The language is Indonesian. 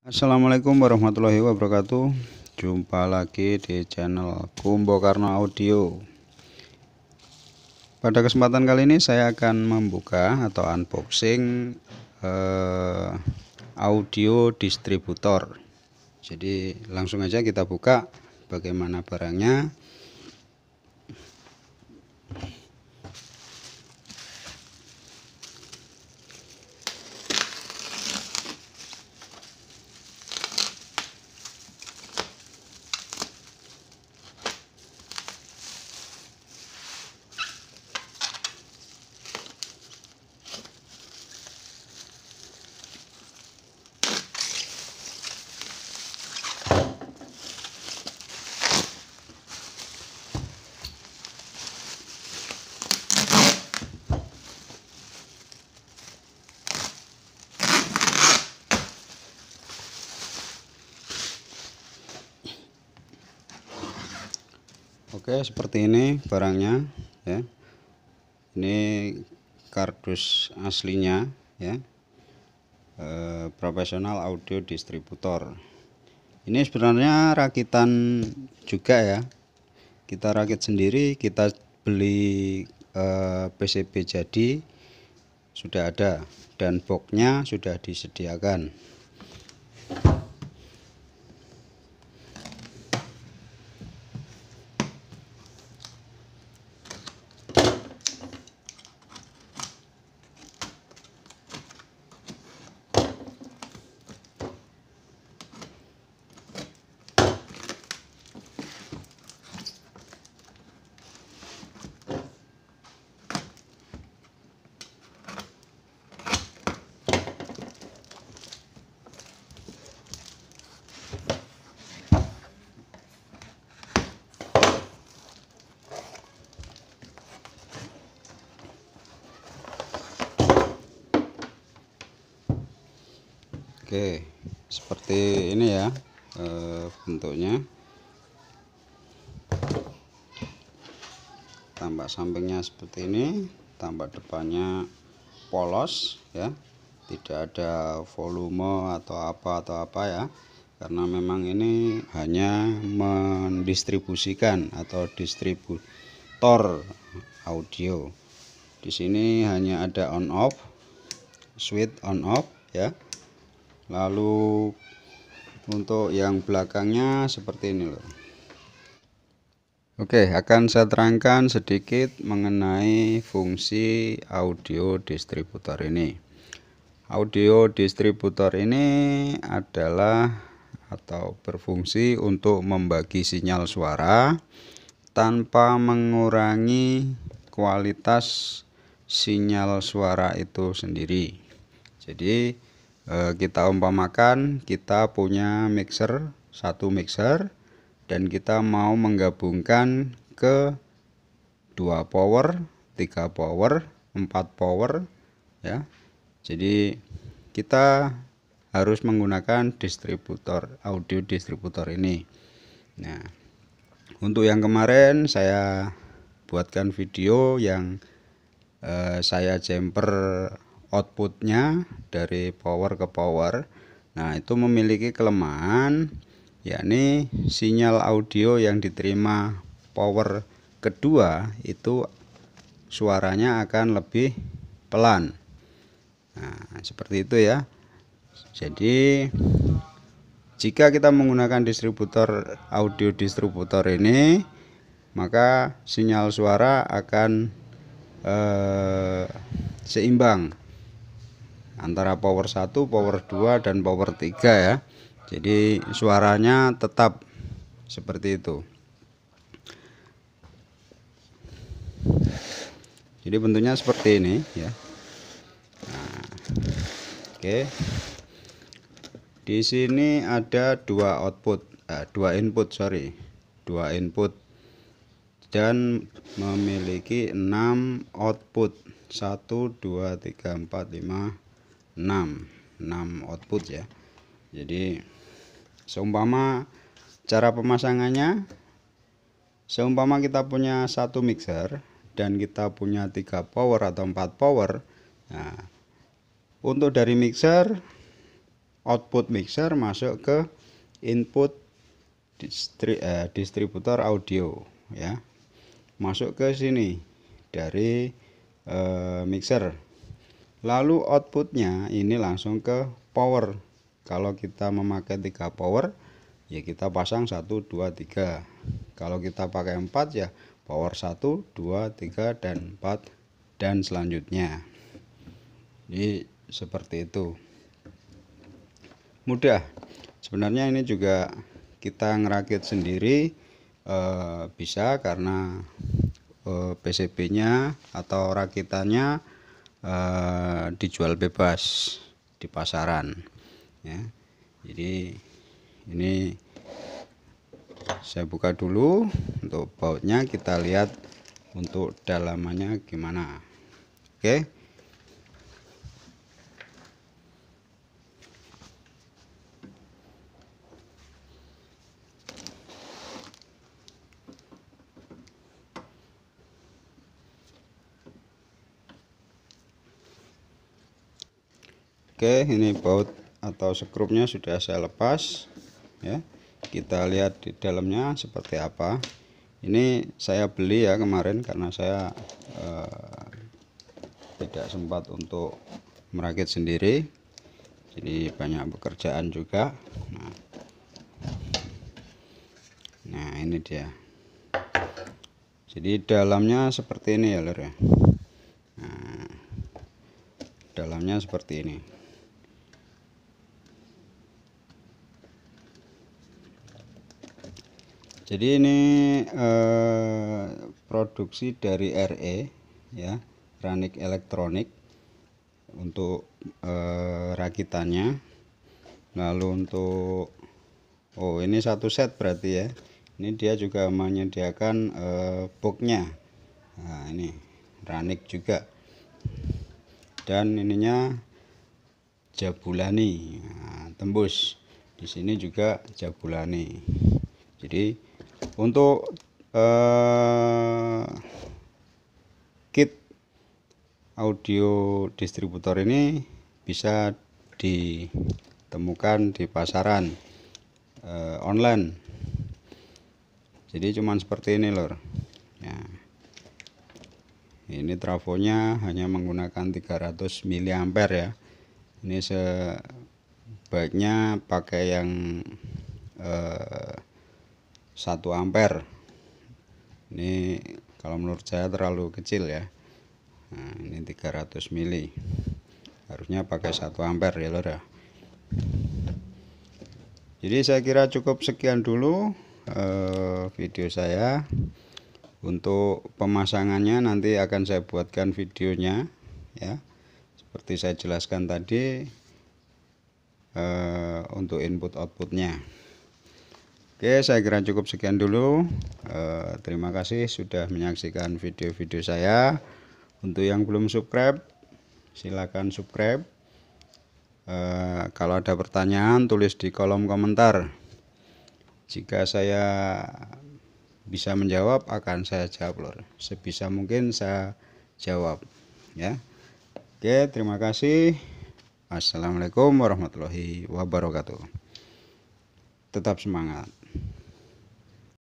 Assalamualaikum warahmatullahi wabarakatuh Jumpa lagi di channel Kumbo Karno Audio Pada kesempatan kali ini saya akan membuka atau unboxing eh, audio distributor Jadi langsung aja kita buka bagaimana barangnya Oke, seperti ini barangnya ya. Ini kardus aslinya ya. E, profesional audio distributor. Ini sebenarnya rakitan juga ya. Kita rakit sendiri, kita beli e, eh, PCB jadi sudah ada dan boxnya sudah disediakan. Oke seperti ini ya e, bentuknya tampak sampingnya seperti ini tampak depannya polos ya tidak ada volume atau apa atau apa ya karena memang ini hanya mendistribusikan atau distributor audio di sini hanya ada on off switch on off ya lalu untuk yang belakangnya seperti ini loh Oke akan saya terangkan sedikit mengenai fungsi audio distributor ini audio distributor ini adalah atau berfungsi untuk membagi sinyal suara tanpa mengurangi kualitas sinyal suara itu sendiri jadi Eh, kita umpamakan kita punya mixer satu mixer dan kita mau menggabungkan ke dua power tiga power empat power ya jadi kita harus menggunakan distributor audio distributor ini nah untuk yang kemarin saya buatkan video yang eh, saya jumper outputnya dari power ke power nah itu memiliki kelemahan yakni sinyal audio yang diterima power kedua itu suaranya akan lebih pelan nah seperti itu ya jadi jika kita menggunakan distributor audio distributor ini maka sinyal suara akan eh, seimbang antara power 1 power 2 dan power 3 ya jadi suaranya tetap seperti itu jadi bentuknya seperti ini ya nah, oke okay. di sini ada dua output eh, dua input sorry dua input dan memiliki 6 output 1 2 3 4 5 6 6 output ya jadi seumpama cara pemasangannya seumpama kita punya satu mixer dan kita punya tiga power atau empat power nah, untuk dari mixer output mixer masuk ke input distri eh, distributor audio ya masuk ke sini dari eh, mixer lalu outputnya ini langsung ke power kalau kita memakai 3 power ya kita pasang 1 2 3 kalau kita pakai 4 ya power 1 2 3 dan 4 dan selanjutnya jadi seperti itu mudah sebenarnya ini juga kita ngerakit sendiri e, bisa karena e, eh, PCB nya atau rakitannya uh, dijual bebas di pasaran ya jadi ini saya buka dulu untuk bautnya kita lihat untuk dalamannya gimana oke okay. Oke ini baut atau skrupnya sudah saya lepas ya kita lihat di dalamnya seperti apa ini saya beli ya kemarin karena saya eh, tidak sempat untuk merakit sendiri jadi banyak pekerjaan juga nah, nah ini dia jadi dalamnya seperti ini ya lur ya nah, dalamnya seperti ini jadi ini eh, produksi dari RE ya Ranik elektronik untuk eh, rakitannya lalu untuk oh ini satu set berarti ya ini dia juga menyediakan eh, boxnya nah ini Ranik juga dan ininya Jabulani nah, tembus di sini juga Jabulani jadi untuk eh, kit audio distributor ini bisa ditemukan di pasaran eh, online jadi cuman seperti ini lor ya. ini trafonya hanya menggunakan 300 mAh ya ini sebaiknya pakai yang eh, 1 ampere ini kalau menurut saya terlalu kecil ya nah, ini 300 mili harusnya pakai 1 ampere ya lor ya jadi saya kira cukup sekian dulu eh, video saya untuk pemasangannya nanti akan saya buatkan videonya ya seperti saya jelaskan tadi eh, untuk input outputnya Oke, saya kira cukup sekian dulu. Eh, terima kasih sudah menyaksikan video-video saya. Untuk yang belum subscribe, Silahkan subscribe. Eh, kalau ada pertanyaan, tulis di kolom komentar. Jika saya bisa menjawab, akan saya jawab lor. Sebisa mungkin saya jawab. Ya. Oke, terima kasih. Assalamualaikum warahmatullahi wabarakatuh. Tetap semangat.